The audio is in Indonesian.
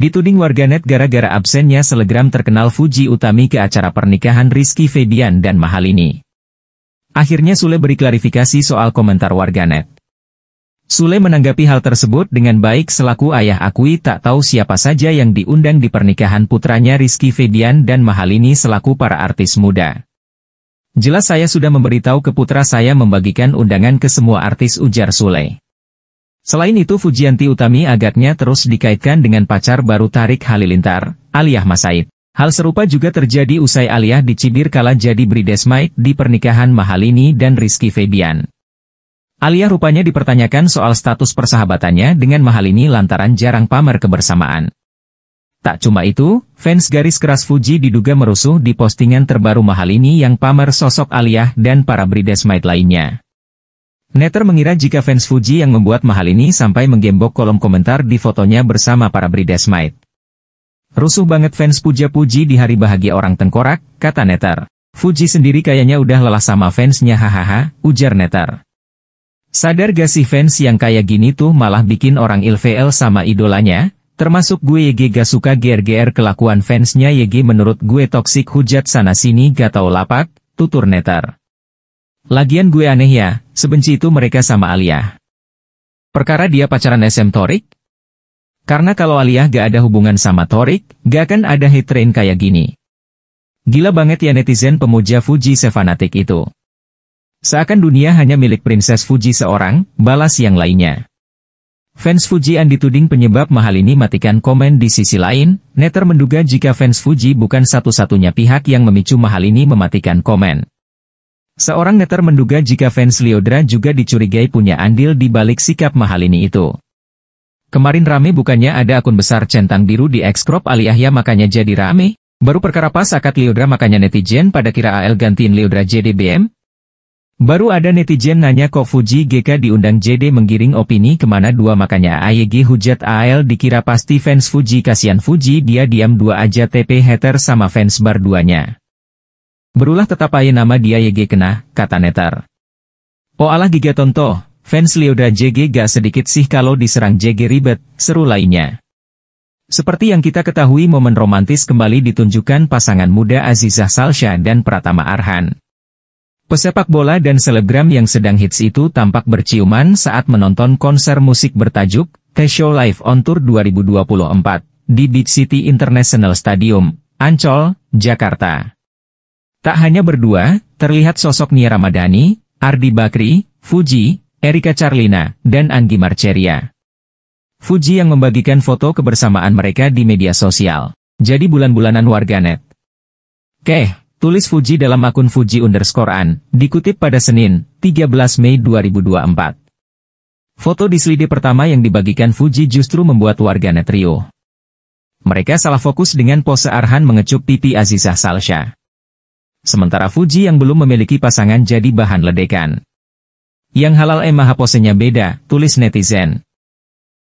Dituding warganet gara-gara absennya selegram terkenal Fuji Utami ke acara pernikahan Rizky Febian dan Mahalini. Akhirnya Sule beri klarifikasi soal komentar warganet. Sule menanggapi hal tersebut dengan baik selaku ayah akui tak tahu siapa saja yang diundang di pernikahan putranya Rizky Febian dan Mahalini selaku para artis muda. Jelas saya sudah memberitahu ke putra saya membagikan undangan ke semua artis ujar Sule. Selain itu Fujianti Utami agaknya terus dikaitkan dengan pacar baru Tarik Halilintar, Aliyah Masaid. Hal serupa juga terjadi usai Aliyah dicibir kala jadi Bridesmaid di pernikahan Mahalini dan Rizky Febian. Aliyah rupanya dipertanyakan soal status persahabatannya dengan Mahalini lantaran jarang pamer kebersamaan. Tak cuma itu, fans garis keras Fuji diduga merusuh di postingan terbaru Mahalini yang pamer sosok Aliyah dan para Bridesmaid lainnya. Netter mengira jika fans Fuji yang membuat mahal ini sampai menggembok kolom komentar di fotonya bersama para Bridesmaid. Rusuh banget fans puja-puji di hari bahagia orang tengkorak, kata Netter. Fuji sendiri kayaknya udah lelah sama fansnya hahaha, ujar Netter. Sadar gak sih fans yang kayak gini tuh malah bikin orang ilfeel sama idolanya, termasuk gue YG gak suka GRGR kelakuan fansnya YG menurut gue toksik hujat sana-sini gak tau lapak, tutur Netter. Lagian gue aneh ya, sebenci itu mereka sama Alia. Perkara dia pacaran SM Torik? Karena kalau Alia gak ada hubungan sama Torik, gak akan ada hate train kayak gini. Gila banget ya netizen pemuja Fuji sefanatik itu. Seakan dunia hanya milik Princess Fuji seorang, balas yang lainnya. Fans Fuji yang dituding penyebab mahal ini matikan komen di sisi lain, netter menduga jika fans Fuji bukan satu-satunya pihak yang memicu mahal ini mematikan komen. Seorang netter menduga jika fans Liodra juga dicurigai punya andil di balik sikap mahal ini itu. Kemarin rame bukannya ada akun besar centang biru di X-Crop Ali Yahya makanya jadi rame? Baru perkara pas akad Liodra makanya netizen pada kira AL gantiin Liodra JDBM? Baru ada netizen nanya kok Fuji GK diundang JD menggiring opini kemana dua makanya AYG hujat AL dikira pasti fans Fuji kasihan Fuji dia diam dua aja TP hater sama fans bar duanya. Berulah tetap tetapai nama dia YG kena, kata Netar. Oh Allah giga tonto, fans Lioda JG gak sedikit sih kalau diserang JG ribet, seru lainnya. Seperti yang kita ketahui momen romantis kembali ditunjukkan pasangan muda Azizah Salsha dan Pratama Arhan. Pesepak bola dan selebgram yang sedang hits itu tampak berciuman saat menonton konser musik bertajuk The Show Live on Tour 2024 di Big City International Stadium, Ancol, Jakarta. Tak hanya berdua, terlihat sosok Nia Ramadhani, Ardi Bakri, Fuji, Erika Charlina, dan Anggi Marceria. Fuji yang membagikan foto kebersamaan mereka di media sosial. Jadi bulan-bulanan warganet. Keh, tulis Fuji dalam akun Fuji underscore an, dikutip pada Senin, 13 Mei 2024. Foto di slide pertama yang dibagikan Fuji justru membuat warganet riuh. Mereka salah fokus dengan pose Arhan mengecup pipi Azizah Salsha. Sementara Fuji yang belum memiliki pasangan jadi bahan ledekan. Yang halal emah posenya beda, tulis netizen.